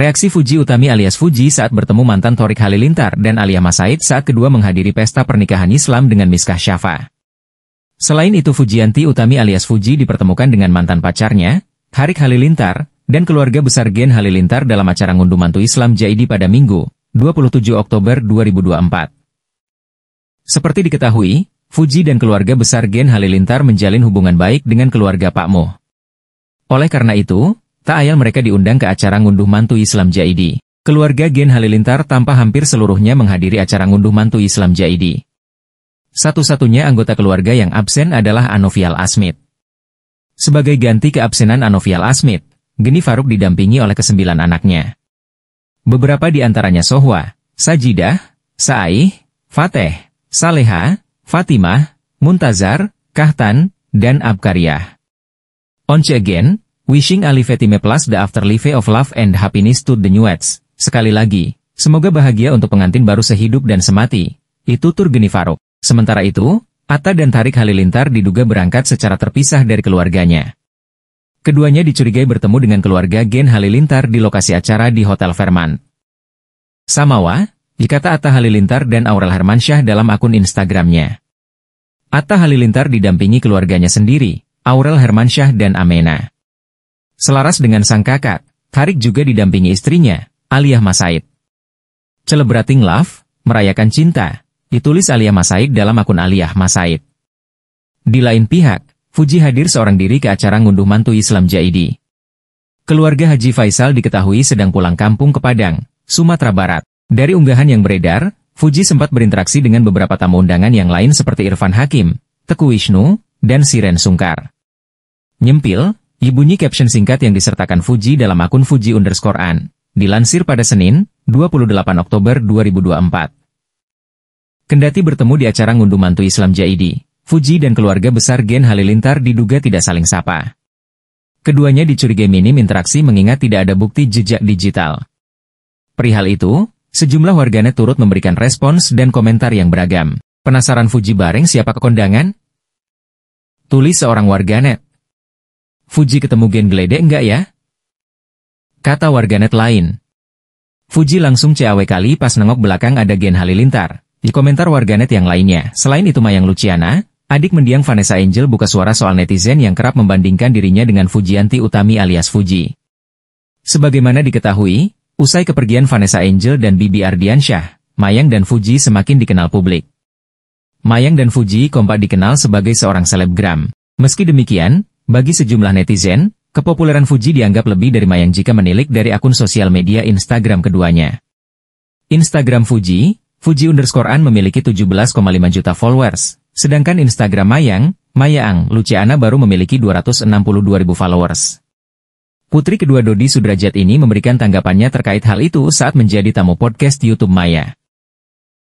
Reaksi Fuji Utami alias Fuji saat bertemu mantan Torik Halilintar dan Alia Masaid saat kedua menghadiri pesta pernikahan Islam dengan Miskah Syafa. Selain itu Fujianti Utami alias Fuji dipertemukan dengan mantan pacarnya, Harik Halilintar, dan keluarga besar Gen Halilintar dalam acara ngunduh mantu Islam Jaidi pada Minggu, 27 Oktober 2024. Seperti diketahui, Fuji dan keluarga besar Gen Halilintar menjalin hubungan baik dengan keluarga Pak Mo. Oleh karena itu, tak ayal mereka diundang ke acara ngunduh mantu Islam Jaidi. Keluarga Gen Halilintar tanpa hampir seluruhnya menghadiri acara ngunduh mantu Islam Jaidi. Satu-satunya anggota keluarga yang absen adalah Anovial Asmit. Sebagai ganti keabsenan Anovial Asmit, Geni Faruk didampingi oleh kesembilan anaknya. Beberapa di antaranya Sohwa, Sajidah, Sa'ih, Fateh, Saleha, Fatimah, Muntazar, Kahtan, dan Abkariyah. Once again, Wishing Ali Fetime Plus the afterlife of love and happiness to the newets. Sekali lagi, semoga bahagia untuk pengantin baru sehidup dan semati. Itu tur Faruk. Sementara itu, Atta dan Tarik Halilintar diduga berangkat secara terpisah dari keluarganya. Keduanya dicurigai bertemu dengan keluarga Gen Halilintar di lokasi acara di Hotel Ferman. Samawa, dikata Atta Halilintar dan Aurel Hermansyah dalam akun Instagramnya. Atta Halilintar didampingi keluarganya sendiri, Aurel Hermansyah dan Amena. Selaras dengan sang kakak, Karik juga didampingi istrinya, Aliyah Masaid. Celebrating Love, Merayakan Cinta, ditulis Aliyah Masaid dalam akun Aliyah Masaid. Di lain pihak, Fuji hadir seorang diri ke acara ngunduh mantu Islam Jaidi. Keluarga Haji Faisal diketahui sedang pulang kampung ke Padang, Sumatera Barat. Dari unggahan yang beredar, Fuji sempat berinteraksi dengan beberapa tamu undangan yang lain seperti Irfan Hakim, Teku Wisnu, dan Siren Sungkar. Nyempil, Ibunya caption singkat yang disertakan Fuji dalam akun Fuji underscore An. Dilansir pada Senin, 28 Oktober 2024. Kendati bertemu di acara ngunduh mantu Islam Jaidi, Fuji dan keluarga besar Gen Halilintar diduga tidak saling sapa. Keduanya dicurigai minim interaksi mengingat tidak ada bukti jejak digital. Perihal itu, sejumlah warganet turut memberikan respons dan komentar yang beragam. Penasaran Fuji bareng siapa kekondangan? Tulis seorang warganet. Fuji ketemu gen geledek enggak ya? Kata warganet lain. Fuji langsung CAW kali pas nengok belakang ada gen Halilintar. Di komentar warganet yang lainnya, selain itu Mayang Luciana, adik mendiang Vanessa Angel buka suara soal netizen yang kerap membandingkan dirinya dengan Fujianti Utami alias Fuji. Sebagaimana diketahui, usai kepergian Vanessa Angel dan Bibi Ardiansyah, Mayang dan Fuji semakin dikenal publik. Mayang dan Fuji kompak dikenal sebagai seorang selebgram. Meski demikian, bagi sejumlah netizen, kepopuleran Fuji dianggap lebih dari Mayang jika menilik dari akun sosial media Instagram keduanya. Instagram Fuji, Fuji underscore An memiliki 17,5 juta followers, sedangkan Instagram Mayang, Mayang, Luciana baru memiliki 262 ribu followers. Putri kedua Dodi Sudrajat ini memberikan tanggapannya terkait hal itu saat menjadi tamu podcast YouTube Maya.